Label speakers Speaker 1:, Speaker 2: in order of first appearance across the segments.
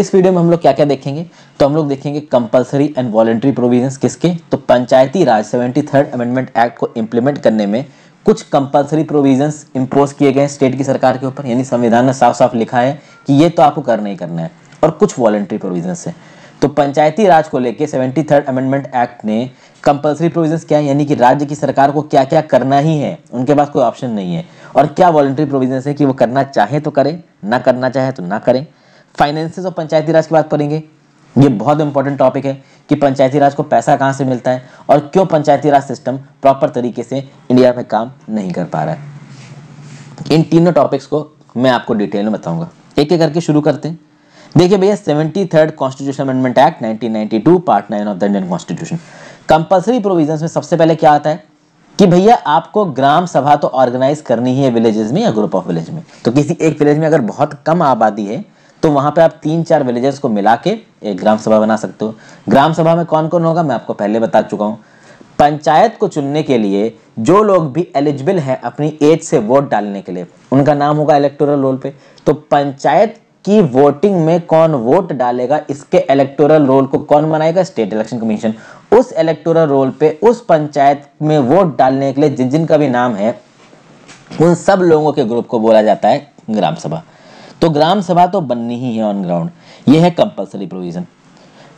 Speaker 1: इस वीडियो में हम लोग क्या क्या देखेंगे तो हम लोग देखेंगे कंपलसरी एंड वॉलेंट्री प्रोविजंस किसके तो panchayati raj seventy third amendment act को इम्प्लीमेंट करने में कुछ कंपलसरी प्रोविजंस इम्पोज किए गए स्टेट की सरकार के ऊपर यानी संविधान ने साफ साफ लिखा है कि ये तो आपको करना ही करना है और कुछ वॉलेंट्री प्रोविजन है तो पंचायती राज को लेकर सेवेंटी अमेंडमेंट एक्ट ने कंपलसरी प्रोविजन क्या है यानी कि राज्य की सरकार को क्या क्या करना ही है उनके पास कोई ऑप्शन नहीं है और क्या वॉलेंट्री प्रोविजन है कि वो करना चाहे तो करें ना करना चाहे तो ना करें फाइनेंसिस और पंचायती राज की बात करेंगे ये बहुत इंपॉर्टेंट टॉपिक है कि पंचायती राज को पैसा कहाँ से मिलता है और क्यों पंचायती राज सिस्टम प्रॉपर तरीके से इंडिया में काम नहीं कर पा रहा है इन तीनों टॉपिक्स को मैं आपको डिटेल में बताऊंगा एक एक करके शुरू करते हैं देखिए भैया seventy third constitution amendment act to part nine of the Indian constitution compulsory provision में सबसे पहले क्या आता है कि भैया आपको ग्राम सभा तो ऑर्गेनाइज करनी ही है विलेजेस में या ग्रुप ऑफ विलेज में तो किसी एक विलेज में अगर बहुत कम आबादी है तो वहाँ पे आप तीन चार विलेजेस को मिला के एक ग्राम सभा बना सकते हो ग्राम सभा में कौन कौन होगा मैं आपको पहले बता चुका हूँ पंचायत को चुनने के लिए जो लोग भी एलिजिबल हैं अपनी एज से वोट डालने के लिए उनका नाम होगा इलेक्टोरल रोल पे तो पंचायत की वोटिंग में कौन वोट डालेगा इसके इलेक्टोरल रोल को कौन बनाएगा स्टेट इलेक्शन कमीशन उस इलेक्टोरल रोल पे उस पंचायत में वोट डालने के लिए जिन जिन का भी नाम है उन सब लोगों के ग्रुप को बोला जाता है ग्राम सभा तो ग्राम सभा तो बननी ही है ऑन ग्राउंड ये है कंपलसरी प्रोविजन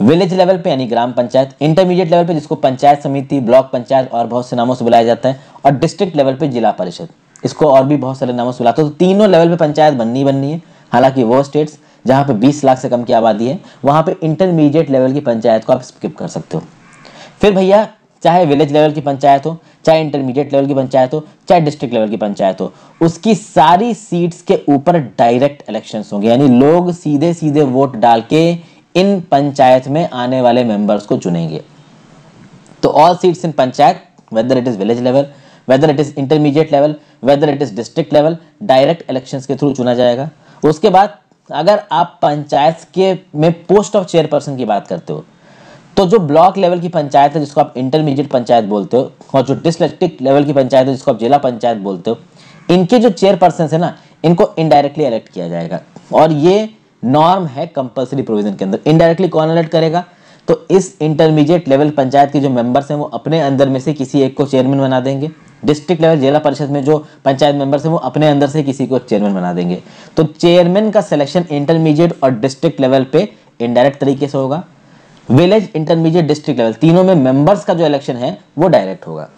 Speaker 1: विलेज लेवल पे यानी ग्राम पंचायत इंटरमीडिएट लेवल पे जिसको पंचायत समिति ब्लॉक पंचायत और बहुत से नामों से बुलाया जाता है और डिस्ट्रिक्ट लेवल पे जिला परिषद इसको और भी बहुत सारे नामों से बुलाते हैं तो तीनों लेवल पे पंचायत बननी बननी है हालांकि वो स्टेट्स जहाँ पे 20 लाख से कम की आबादी है वहाँ पर इंटरमीडिएट लेवल की पंचायत को आप स्किप कर सकते हो फिर भैया चाहे विलेज लेवल की पंचायत हो चाहे इंटरमीडिएट लेवल की पंचायत हो चाहे डिस्ट्रिक्ट लेवल की पंचायत हो उसकी सारी सीट्स के ऊपर डायरेक्ट इलेक्शन होंगे यानी लोग सीधे सीधे वोट डाल के इन पंचायत में आने वाले मेंबर्स को चुनेंगे तो all seats in panchayat whether it is village level whether it is intermediate level whether it is district level direct election के थ्रू चुना जाएगा उसके बाद अगर आप पंचायत के में पोस्ट ऑफ चेयरपर्सन की बात करते हो तो जो ब्लॉक लेवल की पंचायत है जिसको आप इंटरमीडिएट पंचायत बोलते हो और जो डिस्ट्रिक्ट लेवल की पंचायत है जिसको आप जिला पंचायत बोलते हो इनके जो चेयरपर्सन है ना इनको इनडायरेक्टली इलेक्ट किया जाएगा और ये नॉर्म है कंपलसरी प्रोविजन के अंदर इनडायरेक्टली कौन इलेक्ट करेगा तो इस इंटरमीडिएट लेवल पंचायत के जो मेंबर्स हैं वो अपने अंदर में से किसी एक को चेयरमैन बना देंगे डिस्ट्रिक्ट लेवल जिला परिषद में जो पंचायत मेंबर्स हैं वो अपने अंदर से किसी को चेयरमैन बना देंगे तो चेयरमैन का सिलेक्शन इंटरमीडिएट और डिस्ट्रिक्ट लेवल पे इनडायरेक्ट तरीके से होगा विलेज इंटरमीडिएट डिस्ट्रिक्ट लेवल तीनों में मेंबर्स का जो इलेक्शन है वो डायरेक्ट होगा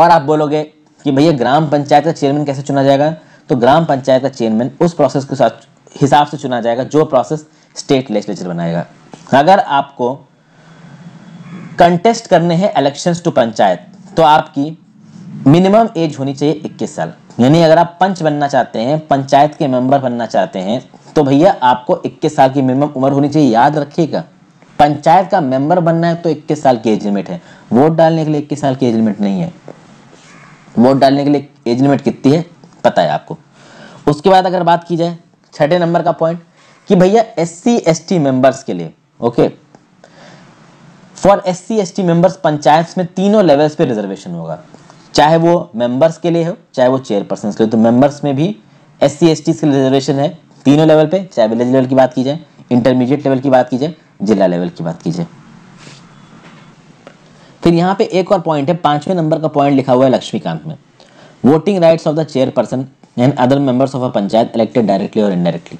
Speaker 1: और आप बोलोगे कि भैया ग्राम पंचायत का चेयरमैन कैसे चुना जाएगा तो ग्राम पंचायत का चेयरमैन उस प्रोसेस के साथ हिसाब से चुना जाएगा जो प्रोसेस स्टेट लेजिस्लेचर बनाएगा अगर आपको कंटेस्ट करने हैं इलेक्शंस टू पंचायत तो आपकी मिनिमम एज होनी चाहिए 21 साल यानी अगर आप पंच बनना चाहते हैं पंचायत के मेंबर बनना चाहते हैं तो भैया आपको 21 साल की मिनिमम उम्र होनी चाहिए याद रखिएगा पंचायत का मेंबर बनना है तो इक्कीस साल की एज लिमिट है वोट डालने के लिए इक्कीस साल की एज लिमिट नहीं है वोट डालने के लिए एज लिमिट कितनी है पता है आपको उसके बाद अगर बात की जाए छठे नंबर का पॉइंट कि भैया S C S T members के लिए okay for S C S T members panchayat में तीनों लेवल्स पे रिजर्वेशन होगा चाहे वो मेंबर्स के लिए हो चाहे वो चेयरपर्सन के लिए तो मेंबर्स में भी एस सी एस टी के रिजर्वेशन है तीनों लेवल पे चाहे विलेज लेवल की बात की जाए इंटरमीडिएट लेवल की बात की जाए जिला लेवल की बात कीजिए फिर यहाँ पे एक और पॉइंट है पांचवें नंबर का पॉइंट लिखा हुआ है लक्ष्मीकांत में voting rights of the chairperson and other members of a panchayat elected directly और इनडायरेक्टली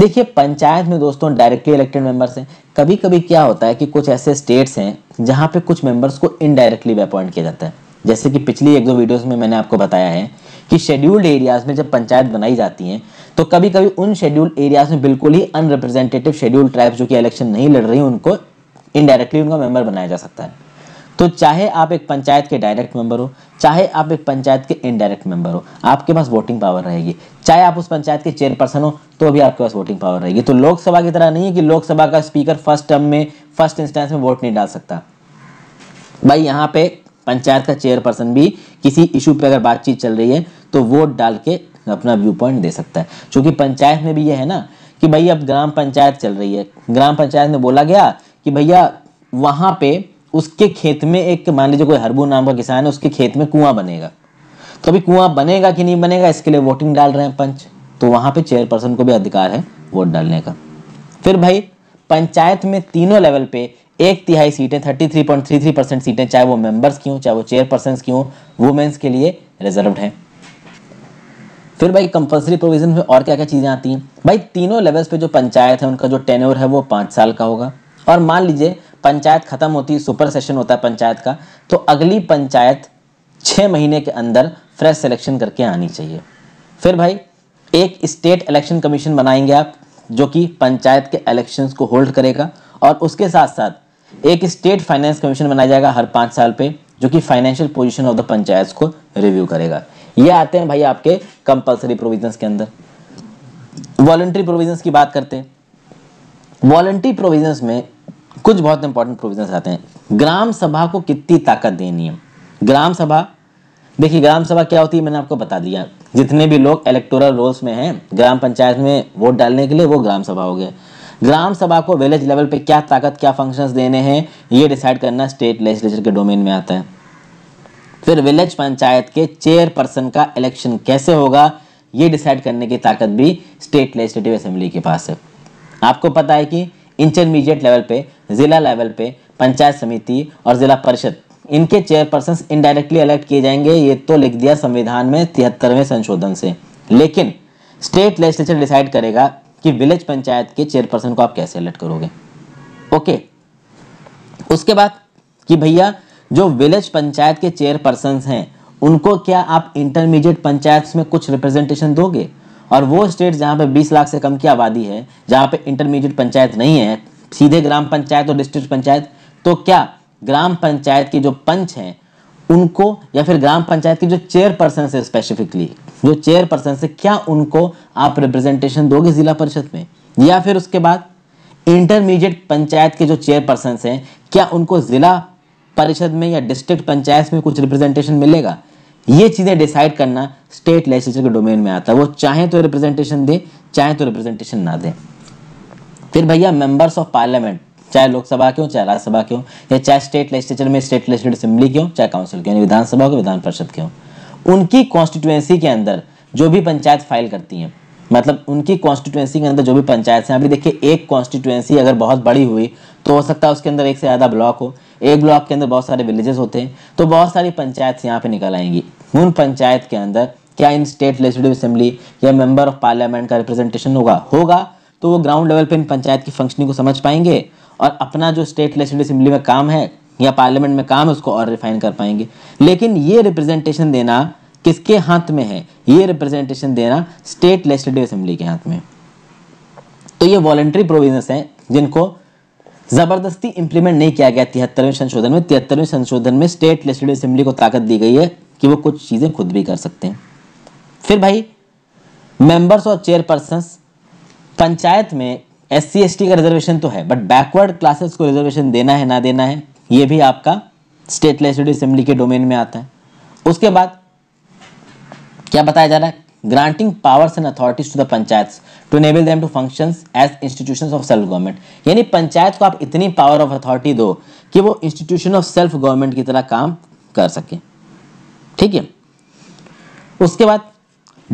Speaker 1: देखिए पंचायत में दोस्तों डायरेक्टली इलेक्टेड मेंबर्स हैं कभी कभी क्या होता है कि कुछ ऐसे स्टेट्स हैं जहाँ पे कुछ मेंबर्स को इनडायरेक्टली अपॉइंट किया जाता है जैसे कि पिछली एक दो वीडियोस में मैंने आपको बताया है कि शेड्यूल्ड एरियाज में जब पंचायत बनाई जाती हैं तो कभी कभी उन शेड्यूल्ड एरियाज में बिल्कुल ही अनरिप्रेजेंटेटिव शेड्यूल ट्राइब्स जो कि इलेक्शन नहीं लड़ रही उनको इनडायरेक्टली उनका मेंबर बनाया जा सकता है तो चाहे आप एक पंचायत के डायरेक्ट मेंबर हो चाहे आप एक पंचायत के इनडायरेक्ट मेंबर हो आपके पास वोटिंग पावर रहेगी चाहे आप उस पंचायत के चेयरपर्सन हो तो भी आपके पास वोटिंग पावर रहेगी तो लोकसभा की तरह नहीं है कि लोकसभा का स्पीकर फर्स्ट टर्म में फर्स्ट इंस्टेंस में वोट नहीं डाल सकता भाई यहाँ पे पंचायत का चेयरपर्सन भी किसी इशू पे अगर बातचीत चल रही है तो वोट डाल के अपना व्यू पॉइंट दे सकता है क्योंकि पंचायत में भी ये है ना कि भाई अब ग्राम पंचायत चल रही है ग्राम पंचायत में बोला गया कि भैया वहाँ पे उसके खेत में एक मान लीजिए कोई हरबू नाम का किसान है उसके खेत में कुआं बनेगा तो अभी कुआं बनेगा कि नहीं बनेगा इसके लिए वोटिंग डाल रहे हैं पंच तो वहाँ पे चेयरपर्सन को भी अधिकार है वोट डालने का फिर भाई पंचायत में तीनों लेवल पे एक तिहाई सीटें 33.33 परसेंट सीटें चाहे वो मेंबर्स की हों चाहे वो चेयरपर्सन की हों वुमेन्स के लिए रिजर्व हैं फिर भाई कंपलसरी प्रोविजन में और क्या क्या चीज़ें आती हैं भाई तीनों लेवल्स पे जो पंचायत है उनका जो टेनोर है वो पाँच साल का होगा और मान लीजिए पंचायत खत्म होती है सुपर सेशन होता है पंचायत का तो अगली पंचायत छः महीने के अंदर फ्रेश सिलेक्शन करके आनी चाहिए फिर भाई एक स्टेट इलेक्शन कमीशन बनाएंगे आप जो कि पंचायत के इलेक्शंस को होल्ड करेगा और उसके साथ साथ एक स्टेट फाइनेंस कमीशन बनाया जाएगा हर पाँच साल पे जो कि financial position of the panchayat को रिव्यू करेगा ये आते हैं भाई आपके कंपलसरी प्रोविजंस के अंदर वॉलंट्री प्रोविजंस की बात करते हैं वॉलंट्री प्रोविजंस में कुछ बहुत इंपॉर्टेंट प्रोविजंस आते हैं ग्राम सभा को कितनी ताकत देनी है ग्राम सभा देखिए ग्राम सभा क्या होती है मैंने आपको बता दिया जितने भी लोग इलेक्टोरल रोल्स में हैं ग्राम पंचायत में वोट डालने के लिए वो ग्राम सभा हो गए ग्राम सभा को विलेज लेवल पे क्या ताकत क्या फंक्शंस देने हैं ये डिसाइड करना स्टेट लेजिस्लेचर के डोमेन में आता है फिर विलेज पंचायत के चेयरपर्सन का इलेक्शन कैसे होगा ये डिसाइड करने की ताकत भी स्टेट लेजिस्लेटिव असेंबली के पास है आपको पता है कि इंटरमीडिएट लेवल पे ज़िला लेवल पे पंचायत समिति और ज़िला परिषद इनके चेयरपर्सन इनडायरेक्टली अलेक्ट किए जाएंगे ये तो लिख दिया संविधान में तिहत्तरवें संशोधन से लेकिन स्टेट लेजिस्लेचर डिसाइड करेगा कि विलेज पंचायत के चेयरपर्सन को आप कैसे अलर्ट करोगे ओके उसके बाद कि भैया जो विलेज पंचायत के चेयरपर्सन हैं उनको क्या आप इंटरमीडिएट पंचायत में कुछ रिप्रेजेंटेशन दोगे और वो स्टेट जहाँ पे 20 लाख से कम की आबादी है जहाँ पे इंटरमीडिएट पंचायत नहीं है सीधे ग्राम पंचायत और डिस्ट्रिक्ट पंचायत तो क्या ग्राम पंचायत की जो पंच हैं उनको या फिर ग्राम पंचायत की जो चेयरपर्सन है से स्पेसिफिकली जो चेयरपर्सन से क्या उनको आप रिप्रेजेंटेशन दोगे जिला परिषद में या फिर उसके बाद इंटरमीडिएट पंचायत के जो चेयरपर्सन हैं क्या उनको जिला परिषद में या डिस्ट्रिक्ट पंचायत में कुछ रिप्रेजेंटेशन मिलेगा ये चीज़ें डिसाइड करना स्टेट लेजिस्लेचर के डोमेन में आता है वो चाहे तो रिप्रेजेंटेशन दे चाहे तो रिप्रेजेंटेशन ना दे फिर भैया मेंबर्स ऑफ पार्लियामेंट चाहे लोकसभा क्यों चाहे राज्यसभा क्यों या चाहे स्टेट लेजिस्लेचर में स्टेट लेजिस्लेटिव असेंबली क्यों चाहे काउंसिल क्यों विधानसभा हो विधान परिषद क्यों उनकी कॉन्स्टिट्यूएंसी के अंदर जो भी पंचायत फाइल करती हैं मतलब उनकी कॉन्स्टिट्यूएंसी के अंदर जो भी पंचायत हैं अभी देखिए एक कॉन्स्टिट्यूएंसी अगर बहुत बड़ी हुई तो हो सकता है उसके अंदर एक से ज़्यादा ब्लॉक हो एक ब्लॉक के अंदर बहुत सारे विलेजेस होते हैं तो बहुत सारी पंचायत यहाँ पे निकल आएंगी उन पंचायत के अंदर क्या इन स्टेट लेजिस्लेटिव असेंबली या मेंबर ऑफ पार्लियामेंट का रिप्रेजेंटेशन होगा होगा तो वो ग्राउंड लेवल पर इन पंचायत की फंक्शनिंग को समझ पाएंगे और अपना जो स्टेट लेजिस्लेटिव असेंबली में काम है या पार्लियामेंट में काम है उसको और रिफाइन कर पाएंगे लेकिन ये रिप्रेजेंटेशन देना किसके हाथ में है ये रिप्रेजेंटेशन देना स्टेट लेजिस्लेटिव असेंबली के हाथ में तो ये वॉलेंट्री प्रोविजन है जिनको जबरदस्ती इंप्लीमेंट नहीं किया गया तिहत्तरवें संशोधन में तिहत्तरवें संशोधन में स्टेट लेजिस्लेटिव असेंबली को ताकत दी गई है कि वो कुछ चीज़ें खुद भी कर सकते हैं फिर भाई मेंबर्स और चेयरपर्सन पंचायत में एस सी का रिजर्वेशन तो है बट बैकवर्ड क्लासेस को रिजर्वेशन देना है ना देना है ये भी आपका स्टेट लेजिस्लेटिव असेंबली के डोमेन में आता है उसके बाद क्या बताया जा रहा है granting powers and authorities to the panchayat to enable them to function as institution of self government यानी पंचायत को आप इतनी पावर ऑफ अथॉरिटी दो कि वो इंस्टीट्यूशन ऑफ सेल्फ गवर्नमेंट की तरह काम कर सके ठीक है उसके बाद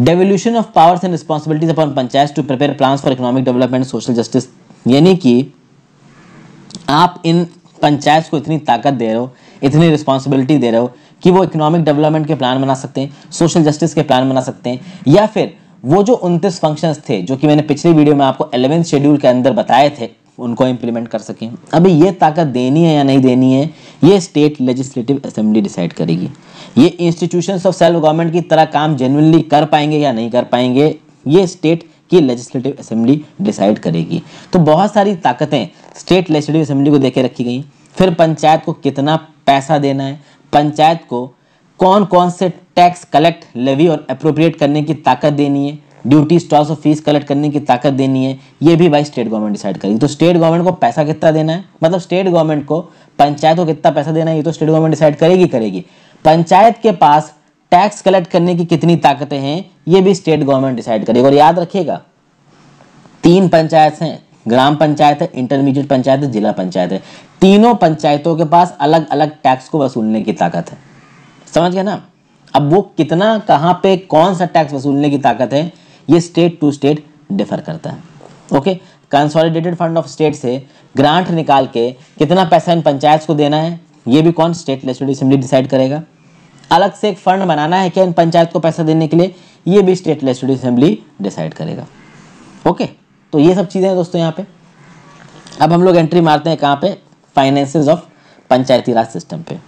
Speaker 1: devolution of powers and responsibilities upon panchayat to prepare plan for economic development social justice यानी कि आप इन पंचायत को इतनी ताकत दे रहे हो इतनी रिस्पॉन्सिबिलिटी दे रहे हो कि वो इकोनॉमिक डेवलपमेंट के प्लान बना सकते हैं सोशल जस्टिस के प्लान बना सकते हैं या फिर वो जो उनतीस फंक्शंस थे जो कि मैंने पिछली वीडियो में आपको एलेवेंथ शेड्यूल के अंदर बताए थे उनको इम्प्लीमेंट कर सकें अभी ये ताकत देनी है या नहीं देनी है ये स्टेट लेजिस्लेटिव असेंबली डिसाइड करेगी ये इंस्टीट्यूशंस ऑफ सेल्फ गवर्नमेंट की तरह काम जेनुअनली कर पाएंगे या नहीं कर पाएंगे ये स्टेट की लेजिस्लेटिव असेंबली डिसाइड करेगी तो बहुत सारी ताकतें स्टेट लेजिस्लेटिव असेंबली को देखे रखी गई फिर पंचायत को कितना पैसा देना है पंचायत को कौन कौन से टैक्स कलेक्ट लेवी और अप्रोप्रिएट करने की ताकत देनी है ड्यूटी स्टॉक्स और फीस कलेक्ट करने की ताकत देनी है ये भी भाई स्टेट गवर्नमेंट डिसाइड करेगी तो स्टेट गवर्नमेंट को पैसा कितना देना है मतलब स्टेट गवर्नमेंट को पंचायत को कितना पैसा देना है ये तो स्टेट गवर्नमेंट डिसाइड करेगी करेगी पंचायत के पास टैक्स कलेक्ट करने की कितनी ताकतें हैं ये भी स्टेट गवर्नमेंट डिसाइड करेगी और याद रखिएगा तीन पंचायत हैं ग्राम पंचायत है इंटरमीडिएट पंचायत है जिला पंचायत है तीनों पंचायतों के पास अलग अलग टैक्स को वसूलने की ताकत है समझ गए ना अब वो कितना कहाँ पे कौन सा टैक्स वसूलने की ताकत है ये स्टेट टू स्टेट डिफर करता है okay consolidated fund of state से ग्रांट निकाल के कितना पैसा इन पंचायत को देना है ये भी कौन स्टेट लेजिस्लेटिव असेंबली डिसाइड करेगा अलग से एक फंड बनाना है क्या इन पंचायत को पैसा देने के लिए ये भी स्टेट लेजिस्लेटिव असेंबली डिसाइड करेगा ओके तो ये सब चीज़ें हैं दोस्तों यहाँ पे अब हम लोग एंट्री मारते हैं कहाँ पे finances of Panchayati Raj system पे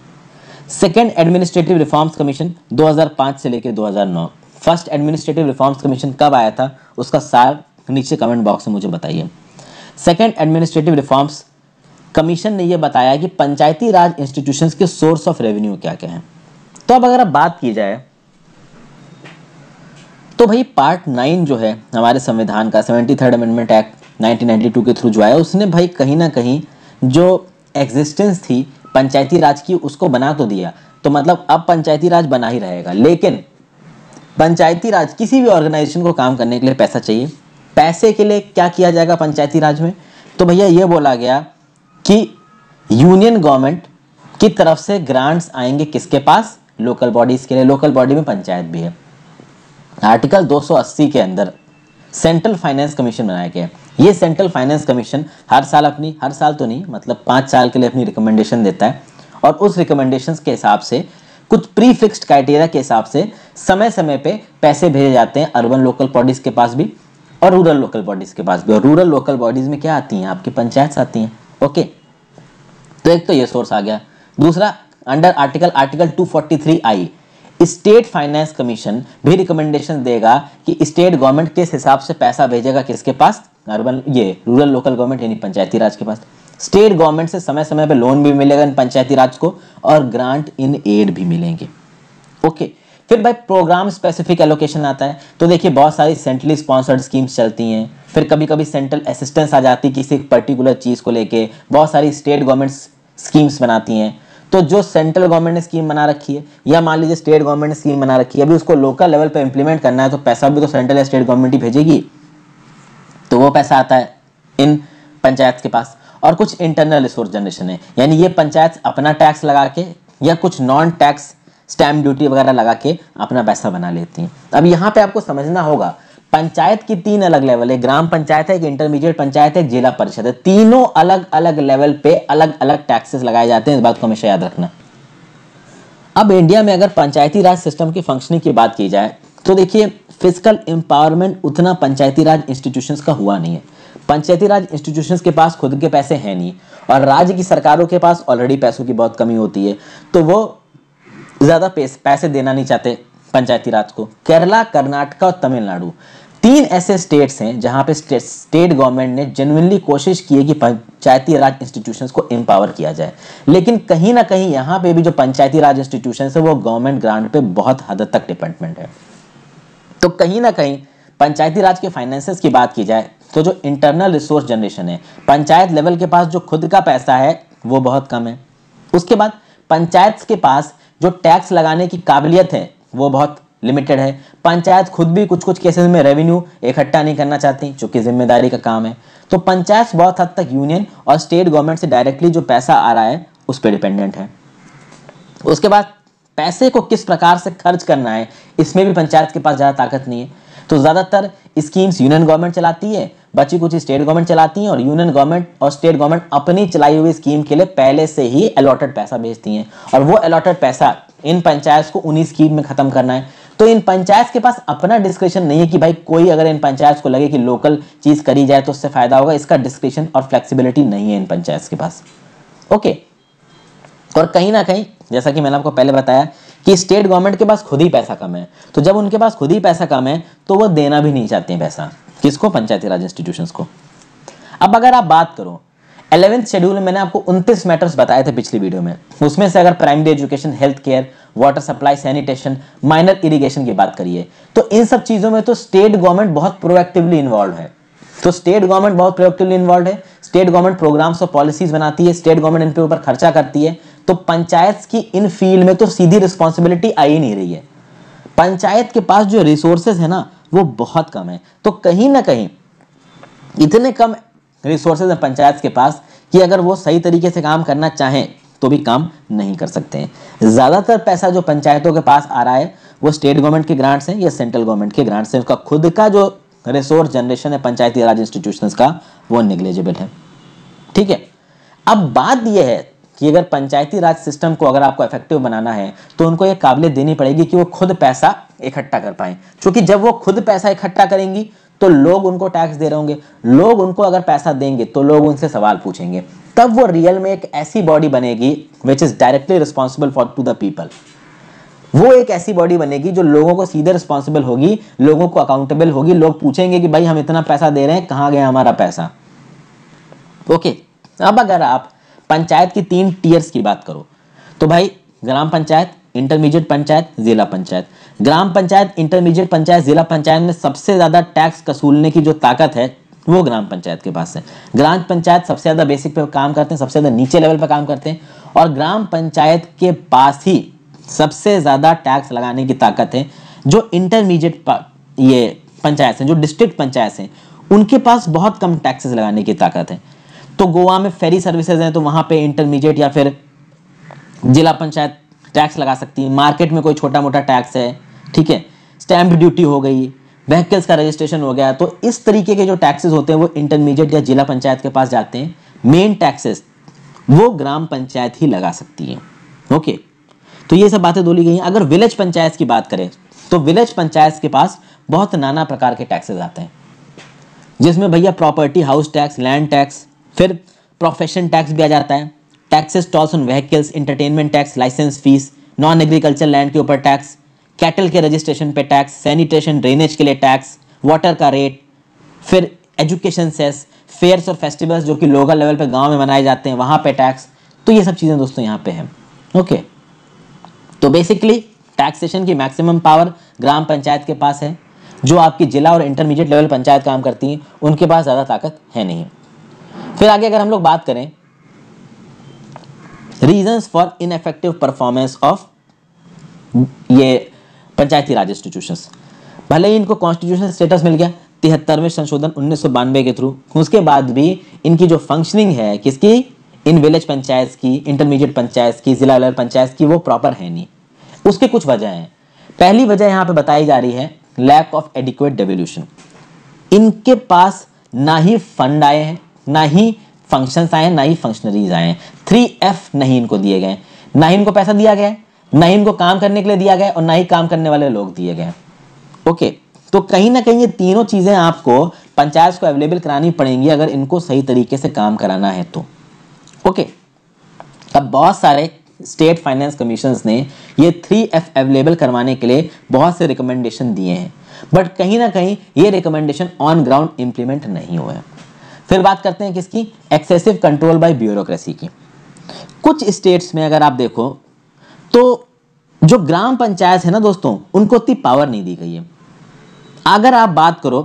Speaker 1: सेकेंड एडमिनिस्ट्रेटिव रिफॉर्म्स कमीशन 2005 से लेकर 2009 फर्स्ट एडमिनिस्ट्रेटिव रिफॉर्म्स कमीशन कब आया था उसका सार नीचे कमेंट बॉक्स में मुझे बताइए सेकेंड एडमिनिस्ट्रेटिव रिफॉर्म्स कमीशन ने यह बताया कि पंचायती राज इंस्टीट्यूशंस के सोर्स ऑफ रेवेन्यू क्या क्या हैं तो अब अगर अब बात की जाए तो भाई पार्ट नाइन जो है हमारे संविधान का सेवेंटी थर्ड अमेंडमेंट एक्ट 1992 के थ्रू जो आया उसने भाई कहीं ना कहीं जो एग्जिस्टेंस थी पंचायती राज की उसको बना तो दिया तो मतलब अब पंचायती राज बना ही रहेगा लेकिन पंचायती राज किसी भी ऑर्गेनाइजेशन को काम करने के लिए पैसा चाहिए पैसे के लिए क्या किया जाएगा पंचायती राज में तो भैया ये बोला गया कि यूनियन गवर्नमेंट की तरफ से ग्रांट्स आएंगे किसके पास लोकल बॉडीज के लिए लोकल बॉडी में पंचायत भी है आर्टिकल 280 के अंदर सेंट्रल फाइनेंस कमीशन बनाया गया है ये सेंट्रल फाइनेंस कमीशन हर साल अपनी हर साल तो नहीं मतलब पाँच साल के लिए अपनी रिकमेंडेशन देता है और उस रिकमेंडेशन के हिसाब से कुछ प्री फिक्स क्राइटेरिया के हिसाब से समय समय पे पैसे भेजे जाते हैं अर्बन लोकल बॉडीज़ के पास भी और रूरल लोकल बॉडीज़ के पास भी और रूरल लोकल बॉडीज़ में क्या आती हैं आपकी पंचायत आती हैं ओके तो एक तो ये सोर्स आ गया दूसरा under article article two I state finance commission भी रिकमेंडेशन देगा कि स्टेट गवर्नमेंट किस हिसाब से पैसा भेजेगा किसके पास अर्बन ये रूरल लोकल गवर्नमेंट यानी पंचायती राज के पास स्टेट गवर्नमेंट से समय समय पर लोन भी मिलेगा इन पंचायती राज को और ग्रांट इन एड भी मिलेंगे ओके फिर भाई प्रोग्राम स्पेसिफिक एलोकेशन आता है तो देखिए बहुत सारी सेंट्रली स्पॉन्सर्ड स्कीम्स चलती हैं फिर कभी कभी सेंट्रल असिस्टेंस आ जाती है किसी पर्टिकुलर चीज़ को लेके बहुत सारी स्टेट गवर्नमेंट स्कीम्स बनाती हैं तो जो सेंट्रल गवर्नमेंट ने स्कीम बना रखी है या मान लीजिए स्टेट गवर्नमेंट ने स्कीम बना रखी है अभी उसको लोकल लेवल पर इंप्लीमेंट करना है तो पैसा भी तो सेंट्रल या स्टेट गवर्नमेंट ही भेजेगी तो वो पैसा आता है इन पंचायत के पास और कुछ इंटरनल रिसोर्स जनरेशन है यानी ये पंचायत अपना टैक्स लगा के या कुछ नॉन टैक्स स्टैम्प ड्यूटी वगैरह लगा के अपना पैसा बना लेती हैं अब यहाँ पे आपको समझना होगा पंचायत की तीन अलग लेवल है ग्राम पंचायत है एक इंटरमीडिएट पंचायत है एक जिला परिषद है तीनों अलग अलग लेवल पे अलग अलग टैक्सेस लगाए जाते हैं इस बात को हमेशा याद रखना अब इंडिया में अगर पंचायती राज सिस्टम की फंक्शनिंग की बात की जाए तो देखिए फिजिकल एम्पावरमेंट उतना पंचायती राज इंस्टीट्यूशंस का हुआ नहीं है पंचायती राज इंस्टीट्यूशन के पास खुद के पैसे हैं नहीं और राज्य की सरकारों के पास ऑलरेडी पैसों की बहुत कमी होती है तो वो ज़्यादा पैसे देना नहीं चाहते पंचायती राज को केरला कर्नाटका और तमिलनाडु तीन ऐसे स्टेट्स हैं जहां पे स्टेट, स्टेट गवर्नमेंट ने जेनुनली कोशिश की है कि पंचायती राज इंस्टीट्यूशंस को एम्पावर किया जाए लेकिन कहीं ना कहीं यहाँ पे भी जो पंचायती राज इंस्टीट्यूशन है वो गवर्नमेंट ग्रांट पे बहुत हद तक डिपेंडमेंट है तो कहीं ना कहीं पंचायती राज के फाइनेंसेस की बात की जाए तो जो इंटरनल रिसोर्स जनरेशन है पंचायत लेवल के पास जो खुद का पैसा है वो बहुत कम है उसके बाद पंचायत के पास जो टैक्स लगाने की काबिलियत है वो बहुत लिमिटेड है पंचायत खुद भी कुछ कुछ केसेस में रेवेन्यू इकट्ठा नहीं करना चाहती चूंकि जिम्मेदारी का काम है तो पंचायत बहुत हद तक यूनियन और स्टेट गवर्नमेंट से डायरेक्टली जो पैसा आ रहा है उस पर डिपेंडेंट है उसके बाद पैसे को किस प्रकार से खर्च करना है इसमें भी पंचायत के पास ज़्यादा ताकत नहीं है तो ज़्यादातर स्कीम्स यूनियन गवर्नमेंट चलाती है बची कुछ स्टेट गवर्नमेंट चलाती हैं और यूनियन गवर्नमेंट और स्टेट गवर्नमेंट अपनी चलाई हुई स्कीम के लिए पहले से ही अलॉटेड पैसा भेजती हैं और वो अलॉटेड पैसा इन पंचायत को उन्हीं स्कीम में खत्म करना है तो इन पंचायत के पास अपना डिस्क्रिप्शन नहीं है कि भाई कोई अगर इन पंचायत को लगे कि लोकल चीज़ करी जाए तो उससे फायदा होगा इसका डिस्क्रिप्शन और फ्लेक्सिबिलिटी नहीं है इन पंचायत के पास ओके और कहीं ना कहीं जैसा कि मैंने आपको पहले बताया कि स्टेट गवर्नमेंट के पास खुद ही पैसा कम है तो जब उनके पास खुद ही पैसा कम है तो वो देना भी नहीं चाहते हैं पैसा किसको पंचायती राज इंस्टीट्यूशन को अब अगर आप बात करो एलेवेंथ शेड्यूल में मैंने आपको उनतीस मैटर्स बताए थे पिछली वीडियो में उसमें से अगर primary education health care water supply sanitation minor irrigation की बात करिए तो इन सब चीज़ों में तो स्टेट गवर्नमेंट बहुत प्रोएक्टिवली इन्वॉल्व है तो स्टेट गवर्नमेंट बहुत प्रोएक्टिवली इन्वॉल्व है स्टेट गवर्नमेंट प्रोग्राम्स और पॉलिसीज बनाती है स्टेट गवर्नमेंट इनके ऊपर खर्चा करती है तो पंचायत की इन फील्ड में तो सीधी रिस्पॉन्सिबिलिटी आ ही नहीं रही है पंचायत के पास जो रिसोर्सेज है ना वो बहुत कम है तो कहीं ना कहीं इतने कम रिसोर्सेज हैं पंचायत के पास कि अगर वो सही तरीके से काम करना चाहें तो भी काम नहीं कर सकते हैं ज़्यादातर पैसा जो पंचायतों के पास आ रहा है वो स्टेट गवर्नमेंट के ग्रांट्स हैं या सेंट्रल गवर्नमेंट के ग्रांट्स हैं उसका खुद का जो रिसोर्स जनरेशन है पंचायती राज इंस्टीट्यूशन का वो निग्लेजिबल है ठीक है अब बात यह है कि अगर पंचायती राज सिस्टम को अगर आपको इफेक्टिव बनाना है तो उनको ये काबिलियत देनी पड़ेगी कि वो खुद पैसा इकट्ठा कर पाए क्योंकि जब वो खुद पैसा इकट्ठा करेंगी तो लोग उनको टैक्स दे रहे होंगे लोग उनको अगर पैसा देंगे तो लोग उनसे सवाल पूछेंगे तब वो रियल में एक ऐसी बॉडी बनेगी which is directly responsible for to the people वो एक ऐसी बॉडी बनेगी जो लोगों को सीधे रिस्पॉन्सिबल होगी लोगों को अकाउंटेबल होगी लोग पूछेंगे कि भाई हम इतना पैसा दे रहे हैं कहाँ गया हमारा पैसा ओके okay, अब अगर आप पंचायत की तीन टीयर्स की बात करो तो भाई ग्राम पंचायत इंटरमीडिएट पंचायत जिला पंचायत ग्राम पंचायत इंटरमीडिएट पंचायत जिला पंचायत में सबसे ज्यादा टैक्स वसूलने की जो ताकत है वो ग्राम पंचायत के पास है ग्राम पंचायत सबसे ज्यादा बेसिक पे काम करते हैं सबसे ज्यादा नीचे लेवल पर काम करते हैं और ग्राम पंचायत के पास ही सबसे ज्यादा टैक्स लगाने की ताकत है जो इंटरमीडिएट ये पंचायत हैं जो डिस्ट्रिक्ट पंचायत हैं उनके पास बहुत कम टैक्सेस लगाने की ताकत है तो गोवा में फेरी सर्विसेज हैं तो वहाँ पे इंटरमीडिएट या फिर जिला पंचायत टैक्स लगा सकती है मार्केट में कोई छोटा मोटा टैक्स है ठीक है स्टैम्प ड्यूटी हो गई व्हीकल्स का रजिस्ट्रेशन हो गया तो इस तरीके के जो टैक्सेस होते हैं वो इंटरमीडिएट या जिला पंचायत के पास जाते हैं मेन टैक्सेस वो ग्राम पंचायत ही लगा सकती है ओके तो ये सब बातें बोली गई अगर विलेज पंचायत की बात करें तो विलेज पंचायत के पास बहुत नाना प्रकार के टैक्सेस आते हैं जिसमें भैया property house tax land tax फिर प्रोफेशन टैक्स भी आ जाता है taxes tolls on vehicles entertainment tax licence fees non agriculture land के ऊपर टैक्स कैटल के रजिस्ट्रेशन पे टैक्स सैनिटेशन ड्रेनेज के लिए टैक्स वाटर का रेट फिर एजुकेशन सेस फेयर्स और फेस्टिवल्स जो कि लोकल लेवल पे गांव में मनाए जाते हैं वहाँ पे टैक्स तो ये सब चीज़ें दोस्तों यहाँ पे हैं ओके तो बेसिकली टैक्सेशन की मैक्सिमम पावर ग्राम पंचायत के पास है जो आपकी जिला और इंटरमीडिएट लेवल पंचायत काम करती हैं उनके पास ज़्यादा ताकत है नहीं फिर आगे अगर हम लोग बात करें reasons for ineffective performance of ये पंचायती राज इंस्टीट्यूशंस भले ही इनको कॉन्स्टिट्यूशन स्टेटस मिल गया तिहत्तरवें संशोधन उन्नीस के थ्रू उसके बाद भी इनकी जो फंक्शनिंग है किसकी इन विलेज पंचायत की इंटरमीडिएट पंचायत की जिला लेवल पंचायत की वो प्रॉपर है नहीं उसके कुछ वजह हैं पहली वजह यहाँ पे बताई जा रही है लैक ऑफ एडिक्वेट डेवल्यूशन इनके पास ना ही फंड आए हैं ना ही फंक्शन आए ना ही फंक्शनरीज आए थ्री एफ नहीं इनको दिए गए ना ही इनको पैसा दिया गया ना ही इनको काम करने के लिए दिया गया और ना ही काम करने वाले लोग दिए गए ओके तो कहीं ना कहीं ये तीनों चीज़ें आपको पंचायत को अवेलेबल करानी पड़ेंगी अगर इनको सही तरीके से काम कराना है तो ओके अब बहुत सारे स्टेट फाइनेंस कमीशन ने ये थ्री एफ अवेलेबल करवाने के लिए बहुत से रिकमेंडेशन दिए हैं बट कहीं ना कहीं ये रिकमेंडेशन ऑन ग्राउंड इंप्लीमेंट नहीं हुए हैं फिर बात करते हैं किसकी एक्सेसिव कंट्रोल बाय ब्यूरोक्रेसी की कुछ स्टेट्स में अगर आप देखो तो जो ग्राम पंचायत है ना दोस्तों उनको उतनी पावर नहीं दी गई है अगर आप बात करो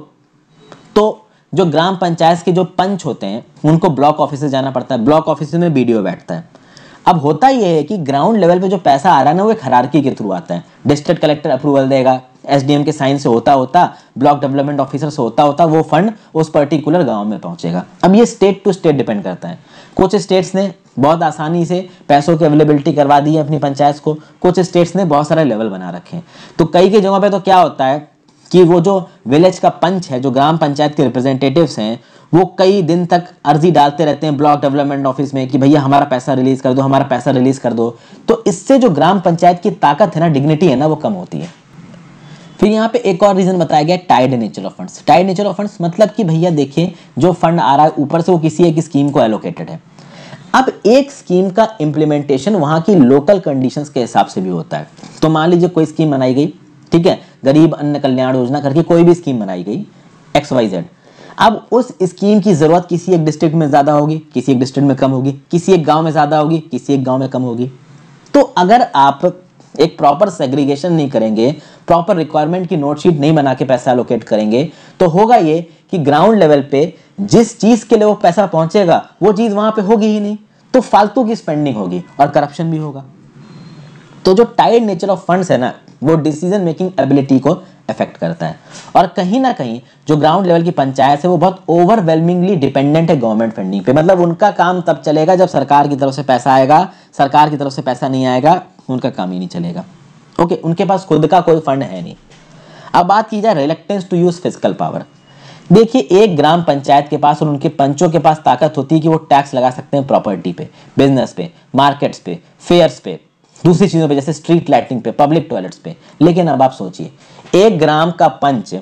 Speaker 1: तो जो ग्राम पंचायत के जो पंच होते हैं उनको ब्लॉक ऑफिस जाना पड़ता है ब्लॉक ऑफिस में बी बैठता है अब होता यह है कि ग्राउंड लेवल पे जो पैसा आ रहा है ना वो एक हरारकी के थ्रू आता है डिस्ट्रिक्ट कलेक्टर अप्रूवल देगा एस के साइन से होता होता ब्लॉक डेवलपमेंट ऑफिसर से होता होता वो फंड उस पर्टिकुलर गाँव में पहुंचेगा अब ये स्टेट टू स्टेट डिपेंड करता है कुछ स्टेट्स ने बहुत आसानी से पैसों की अवेलेबिलिटी करवा दी है अपनी पंचायत को कुछ स्टेट्स ने बहुत सारे लेवल बना रखे हैं तो कई के जगहों पे तो क्या होता है कि वो जो विलेज का पंच है जो ग्राम पंचायत के रिप्रेजेंटेटिव्स हैं वो कई दिन तक अर्जी डालते रहते हैं ब्लॉक डेवलपमेंट ऑफिस में कि भैया हमारा पैसा रिलीज़ कर दो हमारा पैसा रिलीज़ कर दो तो इससे जो ग्राम पंचायत की ताकत है ना डिग्निटी है ना वो कम होती है फिर यहाँ पे एक और रीजन बताया गया tied nature of funds tied nature of funds मतलब कि भैया देखिए जो फंड आ रहा है ऊपर से वो किसी एक स्कीम को एलोकेटेड है अब एक स्कीम का इंप्लीमेंटेशन वहां की लोकल कंडीशंस के हिसाब से भी होता है तो मान लीजिए कोई स्कीम बनाई गई ठीक है गरीब अन्न कल्याण योजना करके कोई भी स्कीम बनाई गई एक्स वाई जेड अब उस स्कीम की ज़रूरत किसी एक डिस्ट्रिक्ट में ज़्यादा होगी किसी एक डिस्ट्रिक्ट में कम होगी किसी एक गाँव में ज़्यादा होगी किसी एक गाँव में कम होगी तो अगर आप एक प्रॉपर सेग्रीगेशन नहीं करेंगे प्रॉपर रिक्वायरमेंट की नोटशीट नहीं बना के पैसा एलोकेट करेंगे तो होगा ये कि ग्राउंड लेवल पे जिस चीज के लिए वो पैसा पहुंचेगा वो चीज वहां पे होगी ही नहीं तो फालतू की स्पेंडिंग होगी और करप्शन भी होगा तो जो टाइड नेचर ऑफ फंड्स है ना वो डिसीजन मेकिंग एबिलिटी को अफेक्ट करता है और कहीं ना कहीं जो ग्राउंड लेवल की पंचायत है वो बहुत ओवरवेलमिंगली डिपेंडेंट है गवर्नमेंट फंडिंग पे मतलब उनका काम तब चलेगा जब सरकार की तरफ से पैसा आएगा सरकार की तरफ से पैसा नहीं आएगा उनका काम ही नहीं चलेगा ओके उनके पास खुद का कोई फंड है नहीं अब बात की जाए reluctance to use physical power देखिए एक ग्राम पंचायत के पास और उनके पंचों के पास ताकत होती है कि वो टैक्स लगा सकते हैं प्रॉपर्टी पे बिजनेस पे मार्केट्स पे फेयर्स पे दूसरी चीज़ों पे जैसे स्ट्रीट लाइटिंग पे पब्लिक टॉयलेट्स पे लेकिन अब आप सोचिए एक ग्राम का पंच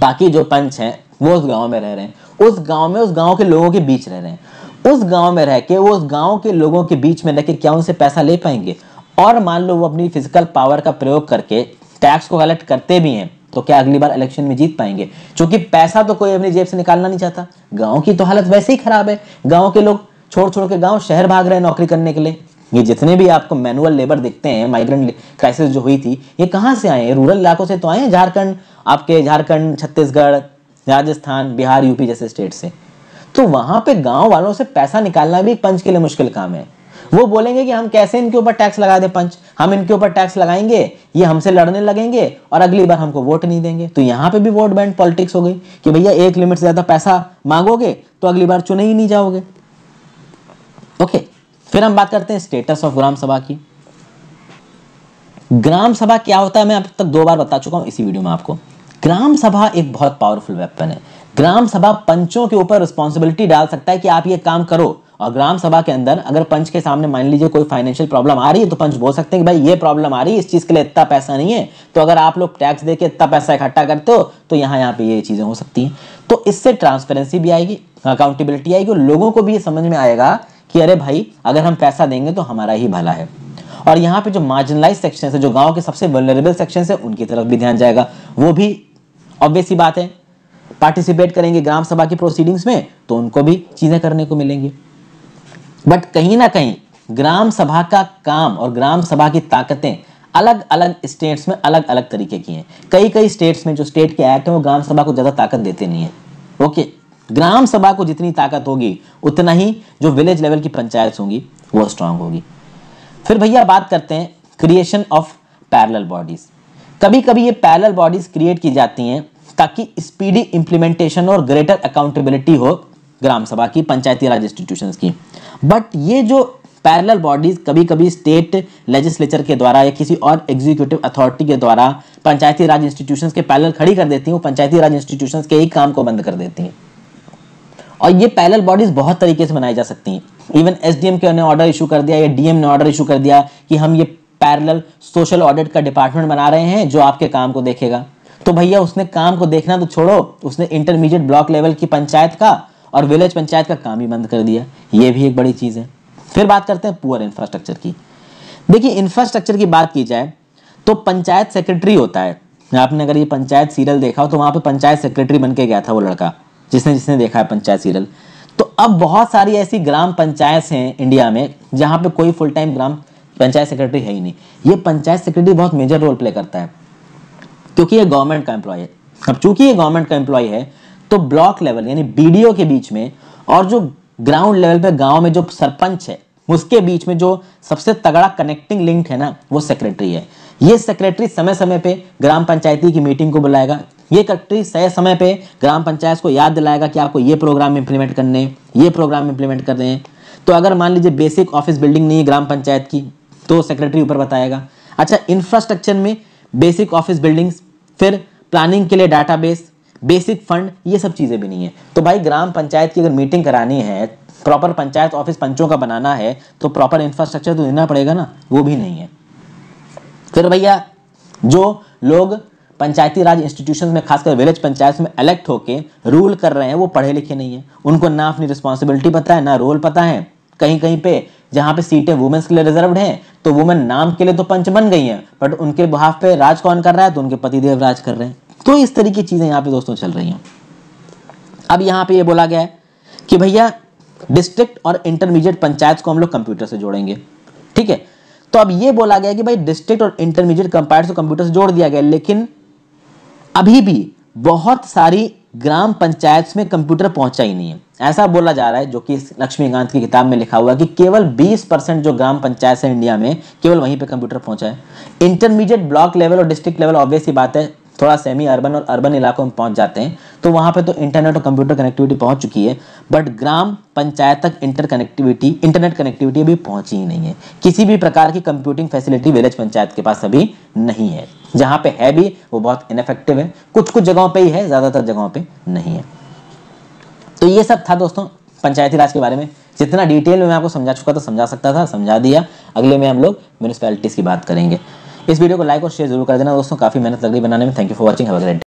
Speaker 1: बाकी जो पंच है वो उस गांव में रह रहे हैं उस गांव में उस गांव के लोगों के बीच रह रहे हैं उस गांव में रह के वो उस गांव के लोगों के बीच में रह के क्या उनसे पैसा ले पाएंगे और मान लो वो अपनी फिजिकल पावर का प्रयोग करके टैक्स को कलेक्ट करते भी हैं तो क्या अगली बार इलेक्शन में जीत पाएंगे क्योंकि पैसा तो कोई अपनी जेब से निकालना नहीं चाहता गांव की तो हालत वैसे ही खराब है गाँव के लोग छोड़ छोड़ के गाँव शहर भाग रहे हैं नौकरी करने के लिए ये जितने भी आपको मैनुअल लेबर दिखते हैं माइग्रेंट क्राइसिस जो हुई थी ये कहाँ से आए रूरल इलाकों से तो आए हैं झारखंड आपके झारखंड छत्तीसगढ़ राजस्थान बिहार यूपी जैसे स्टेट से तो वहाँ पे गांव वालों से पैसा निकालना भी पंच के लिए मुश्किल काम है वो बोलेंगे कि हम कैसे इनके ऊपर टैक्स लगा दे पंच हम इनके ऊपर टैक्स लगाएंगे ये हमसे लड़ने लगेंगे और अगली बार हमको वोट नहीं देंगे तो यहाँ पे भी वोट बैंक पॉलिटिक्स हो गई कि भैया एक लिमिट से ज़्यादा पैसा मांगोगे तो अगली बार चुने ही नहीं जाओगे ओके फिर हम बात करते हैं स्टेटस ऑफ ग्राम सभा की ग्राम सभा क्या होता है मैं अब तक दो बार बता चुका हूँ इसी वीडियो में आपको ग्राम सभा एक बहुत पावरफुल वेपन है ग्राम सभा पंचों के ऊपर रिस्पॉन्सिबिलिटी डाल सकता है कि आप ये काम करो और ग्राम सभा के अंदर अगर पंच के सामने मान लीजिए कोई फाइनेंशियल प्रॉब्लम आ रही है तो पंच बोल सकते हैं कि भाई ये प्रॉब्लम आ रही है इस चीज़ के लिए इतना पैसा नहीं है तो अगर आप लोग टैक्स दे के इतना पैसा इकट्ठा करते हो तो यहाँ यहाँ पे ये चीज़ें हो सकती हैं तो इससे ट्रांसपेरेंसी भी आएगी अकाउंटेबिलिटी आएगी और लोगों को भी ये समझ में आएगा कि अरे भाई अगर हम पैसा देंगे तो हमारा ही भला है और यहाँ पे जो मार्जिनलाइज सेक्शन है जो गांव के सबसे वनरेबल सेक्शन है उनकी तरफ भी ध्यान जाएगा वो भी ऑब्वियस ही बात है पार्टिसिपेट करेंगे ग्राम सभा की प्रोसीडिंग्स में तो उनको भी चीज़ें करने को मिलेंगी बट कहीं ना कहीं ग्राम सभा का काम और ग्राम सभा की ताकतें अलग अलग स्टेट्स में अलग अलग तरीके की हैं कई कई स्टेट्स में जो स्टेट के एक्ट हैं वो ग्राम सभा को ज़्यादा ताकत देते नहीं है ओके ग्राम सभा को जितनी ताकत होगी उतना ही जो विलेज लेवल की पंचायत होंगी वो स्ट्रांग होगी फिर भैया बात करते हैं क्रिएशन ऑफ पैरल बॉडीज कभी कभी ये पैरल बॉडीज क्रिएट की जाती हैं ताकि स्पीडी इंप्लीमेंटेशन और ग्रेटर अकाउंटेबिलिटी हो ग्राम सभा की पंचायती राज इंस्टीट्यूशंस की बट ये जो पैरेलल बॉडीज कभी कभी स्टेट लेजिस्लेचर के द्वारा या किसी और एग्जीक्यूटिव अथॉरिटी के द्वारा पंचायती राज इंस्टीट्यूशंस के पैरेलल खड़ी कर देती हैं वो पंचायती राज इंस्टीट्यूशंस के ही काम को बंद कर देती हैं और ये पैरेलल बॉडीज बहुत तरीके से बनाई जा सकती हैं इवन एम के ने ऑर्डर इशू कर दिया या डीएम ने ऑर्डर इशू कर दिया कि हम ये पैरल सोशल ऑडिट का डिपार्टमेंट बना रहे हैं जो आपके काम को देखेगा तो भैया उसने काम को देखना तो छोड़ो उसने इंटरमीडिएट ब्लॉक लेवल की पंचायत का और विलेज पंचायत का काम ही बंद कर दिया ये भी एक बड़ी चीज़ है फिर बात करते हैं पुअर इंफ्रास्ट्रक्चर की देखिए इंफ्रास्ट्रक्चर की बात की जाए तो पंचायत सेक्रेटरी होता है आपने अगर ये पंचायत सीरियल देखा हो तो वहाँ पर पंचायत सेक्रेटरी बन के गया था वो लड़का जिसने जिसने देखा है पंचायत सीरियल तो अब बहुत सारी ऐसी ग्राम पंचायत हैं इंडिया में जहाँ पे कोई फुल टाइम ग्राम पंचायत सेक्रेटरी है ही नहीं ये पंचायत सेक्रेटरी बहुत मेजर रोल प्ले करता है क्योंकि ये गवर्नमेंट का एम्प्लॉय है अब चूंकि ये गवर्नमेंट का एम्प्लॉय है तो ब्लॉक लेवल यानी बीडीओ के बीच में और जो ग्राउंड लेवल पे गांव में जो सरपंच है उसके बीच में जो सबसे तगड़ा कनेक्टिंग लिंक है ना वो सेक्रेटरी है ये सेक्रेटरी समय समय पे ग्राम पंचायती की मीटिंग को बुलाएगा ये सेक्रेटरी सह समय पे ग्राम पंचायत को याद दिलाएगा कि आपको ये प्रोग्राम इंप्लीमेंट करने ये प्रोग्राम इंप्लीमेंट कर रहे हैं तो अगर मान लीजिए बेसिक ऑफिस बिल्डिंग नहीं है ग्राम पंचायत की तो सेक्रेटरी ऊपर बताएगा अच्छा इंफ्रास्ट्रक्चर में बेसिक ऑफिस बिल्डिंग्स फिर प्लानिंग के लिए डाटाबेस बेसिक फंड ये सब चीज़ें भी नहीं है तो भाई ग्राम पंचायत की अगर मीटिंग करानी है प्रॉपर पंचायत ऑफिस पंचों का बनाना है तो प्रॉपर इंफ्रास्ट्रक्चर तो देना पड़ेगा ना वो भी नहीं है फिर भैया जो लोग पंचायती राज इंस्टीट्यूशन में खासकर विलेज पंचायत में इलेक्ट होकर रूल कर रहे हैं वो पढ़े लिखे नहीं है उनको ना अपनी रिस्पॉन्सिबिलिटी पता है ना रोल पता है कहीं कहीं पे जहाँ पे सीटें वुमेन्स के लिए रिजर्व हैं तो वुमेन नाम के लिए तो पंच बन गई हैं बट उनके बहाव पे राज कौन कर रहा है तो उनके पतिदेव राज कर रहे हैं तो इस तरीके की चीज़ें यहाँ पे दोस्तों चल रही हैं अब यहाँ पे ये यह बोला गया है कि भैया डिस्ट्रिक्ट और इंटरमीडिएट पंचायत को हम लोग कंप्यूटर से जोड़ेंगे ठीक है तो अब ये बोला गया कि भाई डिस्ट्रिक्ट और इंटरमीडिएट कंपायर को कंप्यूटर से जोड़ दिया गया लेकिन अभी भी बहुत सारी ग्राम पंचायत में कंप्यूटर पहुंचा ही नहीं है ऐसा बोला जा रहा है जो कि लक्ष्मीकांत की किताब में लिखा हुआ है कि केवल 20 परसेंट जो ग्राम पंचायत है इंडिया में केवल वहीं पे कंप्यूटर पहुंचा है इंटरमीडिएट ब्लॉक लेवल और डिस्ट्रिक्ट लेवल ऑब्वियस ही बात है थोड़ा सेमी अर्बन और अर्बन इलाकों में पहुंच जाते हैं तो वहां पे तो इंटरनेट और कंप्यूटर कनेक्टिविटी पहुंच चुकी है बट ग्राम पंचायत तक इंटर कनेक्टिविटी इंटरनेट कनेक्टिविटी अभी पहुंची ही नहीं है किसी भी प्रकार की कंप्यूटिंग फैसिलिटी विलेज पंचायत के पास अभी नहीं है जहाँ पे है भी वो बहुत इनफेक्टिव है कुछ कुछ जगहों पर ही है ज़्यादातर जगहों पर नहीं है तो ये सब था दोस्तों पंचायती राज के बारे में जितना डिटेल में मैं आपको समझा चुका था समझा सकता था समझा दिया अगले में हम लोग म्यूनिसपैलिटीज़ की बात करेंगे इस वीडियो को लाइक और शेयर जरूर कर देना दोस्तों काफी मेहनत लग रही बनाने में thank you for watching have